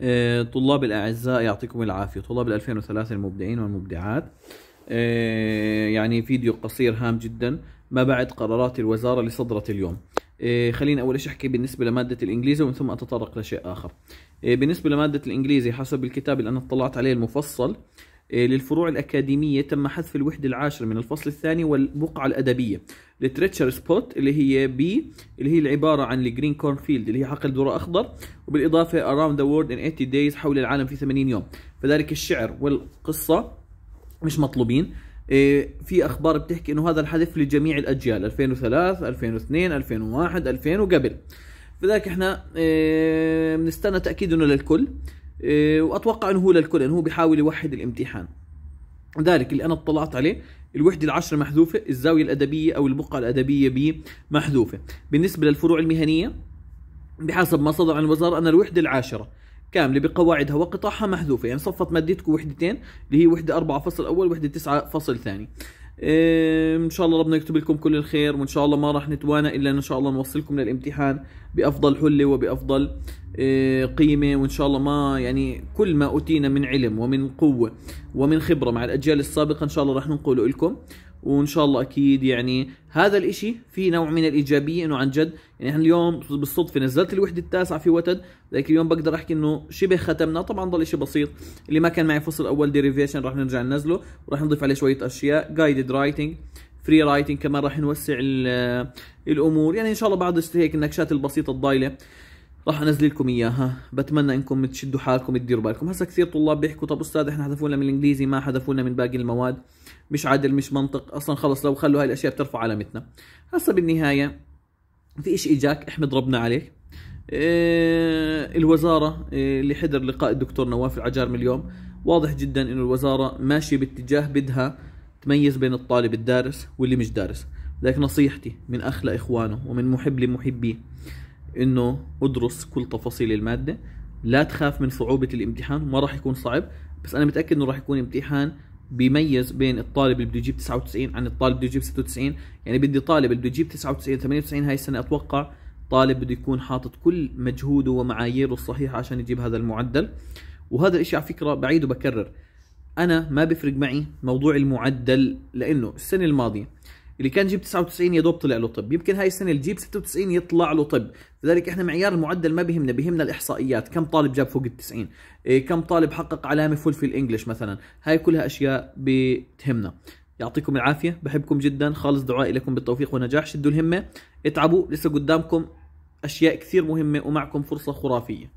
آه، طلاب الأعزاء يعطيكم العافية طلاب 2003 المبدعين والمبدعات آه، يعني فيديو قصير هام جدا ما بعد قرارات الوزارة اللي صدرت اليوم آه، خليني أول شيء أحكي بالنسبة لمادة الإنجليزي ومن ثم أتطرق لشيء آخر بالنسبة لمادة الإنجليزي حسب الكتاب اللي أنا اطلعت عليه المفصل إيه، للفروع الأكاديمية تم حذف الوحدة العاشرة من الفصل الثاني والبقعة الأدبية لتريتشر سبوت اللي هي بي اللي هي العبارة عن الجرين كورن فيلد اللي هي حقل ذرة أخضر وبالإضافة around the world in 80 days حول العالم في 80 يوم فذلك الشعر والقصة مش مطلوبين إيه، في اخبار بتحكي انه هذا الحذف لجميع الاجيال 2003 2002 2001 2000 وقبل فذلك احنا إيه، بنستنى تاكيد انه للكل إيه، واتوقع انه هو للكل انه هو بيحاول يوحد الامتحان ذلك اللي انا اطلعت عليه الوحدة العشرة محذوفة الزاوية الأدبية أو البقعة الأدبية ب محذوفة بالنسبة للفروع المهنية بحسب ما صدر عن الوزارة أن الوحدة العاشرة كاملة بقواعدها وقطعها محذوفة يعني صفت مادتكم وحدتين اللي هي وحدة أربعة فصل أول وحدة تسعة فصل ثاني إيه، ان شاء الله ربنا يكتب لكم كل الخير وان شاء الله ما راح نتوانى الا ان شاء الله نوصلكم للامتحان بافضل حله وبافضل إيه، قيمه وان شاء الله ما يعني كل ما اوتينا من علم ومن قوه ومن خبره مع الاجيال السابقه ان شاء الله راح ننقله لكم وان شاء الله اكيد يعني هذا الاشي في نوع من الايجابيه انه عن جد يعني احنا اليوم بالصدفه نزلت الوحده التاسعه في وتد لكن اليوم بقدر احكي انه شبه ختمنا طبعا ضل شيء بسيط اللي ما كان معي فصل اول ديريفيشن راح نرجع ننزله وراح نضيف عليه شويه اشياء جايدد رايتنج فري رايتنج كمان راح نوسع الامور يعني ان شاء الله بعض هيك النكشات البسيطه الضايله راح انزل لكم اياها بتمنى انكم تشدوا حالكم تديروا بالكم هسا كثير طلاب بيحكوا طب استاذ احنا حذفونا من الانجليزي ما حذفونا من باقي المواد مش عادل مش منطق اصلا خلص لو خلوا هاي الاشياء بترفع علامتنا هسا بالنهايه في شيء اجاك احمد ربنا عليه إيه الوزاره إيه اللي حضر لقاء الدكتور نواف العجار من اليوم واضح جدا انه الوزاره ماشيه باتجاه بدها تميز بين الطالب الدارس واللي مش دارس لكن نصيحتي من اخ لاخوانه ومن محب لمحبيه انه ادرس كل تفاصيل الماده لا تخاف من صعوبه الامتحان ما راح يكون صعب بس انا متاكد انه راح يكون امتحان بيميز بين الطالب اللي بده يجيب 99 عن الطالب اللي بده يجيب 96 يعني بدي طالب اللي بده يجيب 99 98 هاي السنه اتوقع طالب بده يكون حاطط كل مجهوده ومعاييره الصحيحه عشان يجيب هذا المعدل وهذا الشيء على فكره بعيد وبكرر انا ما بفرق معي موضوع المعدل لانه السنه الماضيه اللي كان جيب 99 يا دوب طلع له طب يمكن هاي السنه الجيب 96 يطلع له طب لذلك احنا معيار المعدل ما بهمنا بهمنا الاحصائيات كم طالب جاب فوق ال 90 إيه كم طالب حقق علامه فل في الانجليش مثلا هاي كلها اشياء بتهمنا يعطيكم العافيه بحبكم جدا خالص دعائي لكم بالتوفيق والنجاح شدوا الهمه اتعبوا لسه قدامكم اشياء كثير مهمه ومعكم فرصه خرافيه